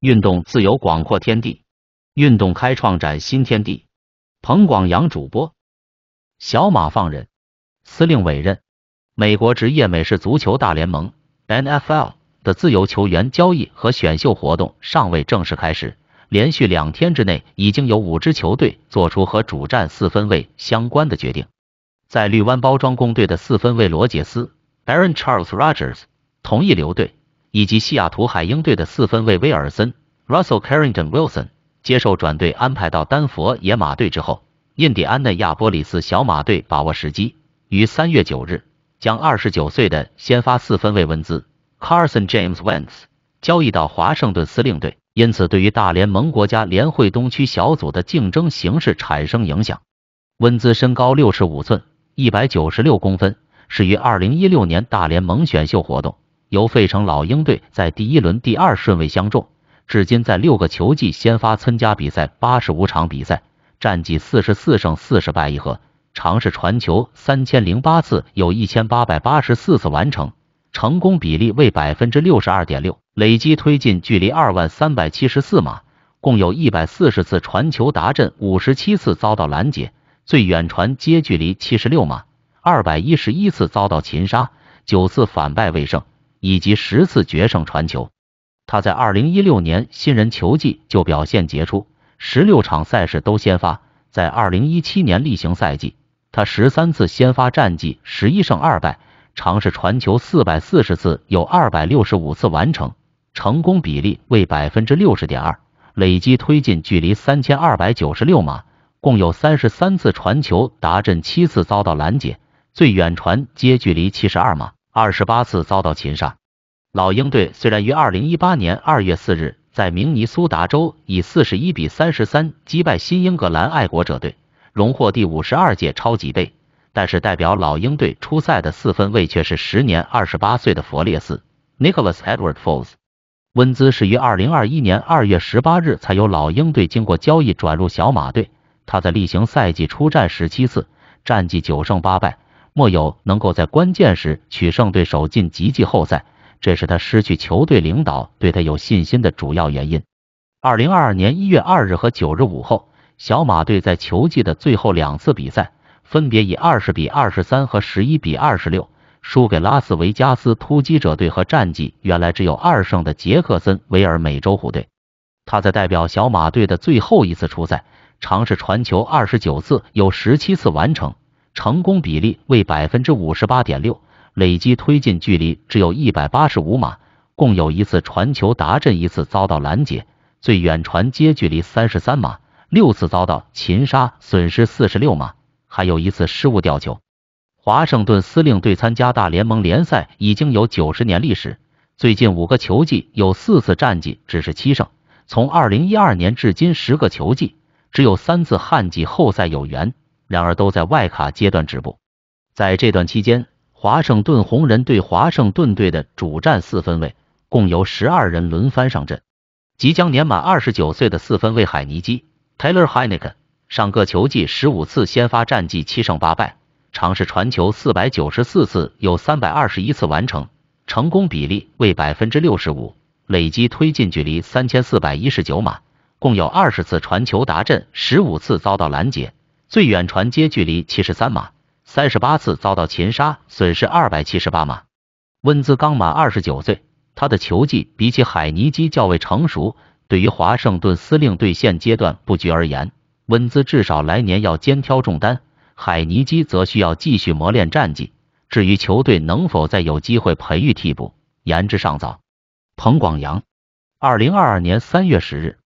运动自由广阔天地，运动开创崭新天地。彭广阳主播，小马放人，司令委任。美国职业美式足球大联盟 （NFL） 的自由球员交易和选秀活动尚未正式开始，连续两天之内已经有五支球队做出和主战四分卫相关的决定。在绿湾包装工队的四分卫罗杰斯 （Aaron Charles Rogers） 同意留队。以及西雅图海鹰队的四分卫威尔森 Russell Carrington Wilson 接受转队安排到丹佛野马队之后，印第安纳波里斯小马队把握时机，于三月九日将二十九岁的先发四分卫温兹 Carson James Wentz 交易到华盛顿司令队，因此对于大联盟国家联会东区小组的竞争形势产生影响。温兹身高六尺五寸，一百九十六公分，是于二零一六年大联盟选秀活动。由费城老鹰队在第一轮第二顺位相中，至今在六个球季先发参加比赛八十五场比赛，战绩四十四胜四十败一和，尝试传球三千零八次，有一千八百八十四次完成，成功比例为百分之六十二点六，累计推进距离二万三百七十四码，共有一百四十次传球达阵，五十七次遭到拦截，最远传接距离七十六码，二百一十一次遭到擒杀，九次反败为胜。以及十次决胜传球。他在二零一六年新人球季就表现杰出，十六场赛事都先发。在二零一七年例行赛季，他十三次先发，战绩十一胜二败，尝试传球四百四十次，有二百六十五次完成，成功比例为百分之六十点二，累计推进距离三千二百九十六码，共有三十三次传球达阵，七次遭到拦截，最远传接距离七十二码。二十八次遭到擒杀。老鹰队虽然于二零一八年二月四日在明尼苏达州以四十一比三十三击败新英格兰爱国者队，荣获第五十二届超级杯，但是代表老鹰队出赛的四分卫却是时年二十八岁的佛列斯 （Nicholas Edward Foles）。温兹是于二零二一年二月十八日才由老鹰队经过交易转入小马队，他在例行赛季出战十七次，战绩九胜八败。莫有能够在关键时取胜，对手晋级季后赛，这是他失去球队领导对他有信心的主要原因。二零二二年一月二日和九日午后，小马队在球季的最后两次比赛，分别以二十比二十三和十一比二十六输给拉斯维加斯突击者队和战绩原来只有二胜的杰克森维尔美洲虎队。他在代表小马队的最后一次出赛，尝试传球二十九次，有十七次完成。成功比例为百分之五十八点六，累计推进距离只有一百八十五码，共有一次传球达阵，一次遭到拦截，最远传接距离三十三码，六次遭到擒杀，损失四十六码，还有一次失误掉球。华盛顿司令队参加大联盟联赛已经有九十年历史，最近五个球季有四次战绩只是七胜，从二零一二年至今十个球季只有三次旱季，后赛有缘。然而都在外卡阶段止步。在这段期间，华盛顿红人对华盛顿队的主战四分卫共有十二人轮番上阵。即将年满二十九岁的四分卫海尼基 Taylor Heineke 上个球季十五次先发战绩七胜八败，尝试传球四百九十四次，有三百二十一次完成，成功比例为百分之六十五，累积推进距离三千四百一十九码，共有二十次传球达阵，十五次遭到拦截。最远传接距离七十三码，三十八次遭到擒杀，损失二百七十八码。温兹刚满二十九岁，他的球技比起海尼基较为成熟。对于华盛顿司令队现阶段布局而言，温兹至少来年要肩挑重担，海尼基则需要继续磨练战绩。至于球队能否再有机会培育替补，言之尚早。彭广阳，二零二二年三月十日。